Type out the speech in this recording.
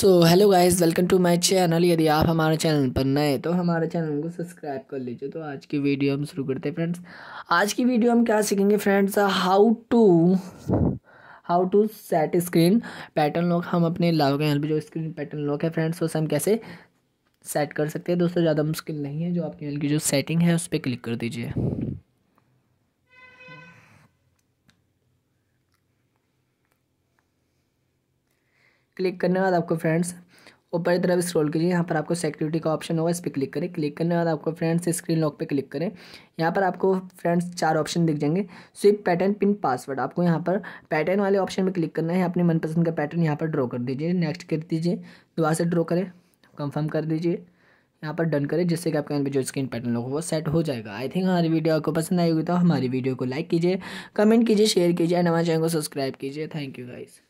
so hello guys welcome to my channel यदि आप हमारे चैनल पर नए तो हमारे चैनल को सब्सक्राइब कर लीजिए तो आज की वीडियो हम शुरू करते हैं फ्रेंड्स आज की वीडियो हम क्या सीखेंगे friends how to how to set screen pattern lock हम अपने के यहाँ पर जो स्क्रीन पैटर्न लॉक है फ्रेंड्स उसे हम कैसे सेट कर सकते हैं दोस्तों ज़्यादा मुश्किल नहीं है जो आपके यहाँ की जो सेटिंग है उस पर क्लिक कर दीजिए क्लिक करने के बाद आपको फ्रेंड्स ऊपर की तरफ स्क्रॉल कीजिए यहाँ पर आपको सिक्योरिटी का ऑप्शन होगा इस पर क्लिक करें क्लिक करने के बाद आपको फ्रेंड्स स्क्रीन लॉक पे क्लिक करें यहाँ पर आपको फ्रेंड्स चार ऑप्शन दिख जाएंगे स्विप पैटर्न पिन पासवर्ड आपको यहाँ पर पैटर्न वाले ऑप्शन में क्लिक करना है अपने मनपसंद का पैटर्न यहाँ पर ड्रॉ कर दीजिए नेक्स्ट कर दीजिए दोबारा से ड्रॉ करें कंफर्म कर दीजिए यहाँ पर डन करें जिससे कि आपके यहाँ पर जो स्क्रीन पैटर्न लोग वो सेट हो जाएगा आई थिंक हमारी वीडियो आपको पसंद आई होगी तो हमारी वीडियो को लाइक कीजिए कमेंट कीजिए शेयर कीजिए एंड हमारे चैनल को सब्सक्राइब कीजिए थैंक यू गाइज़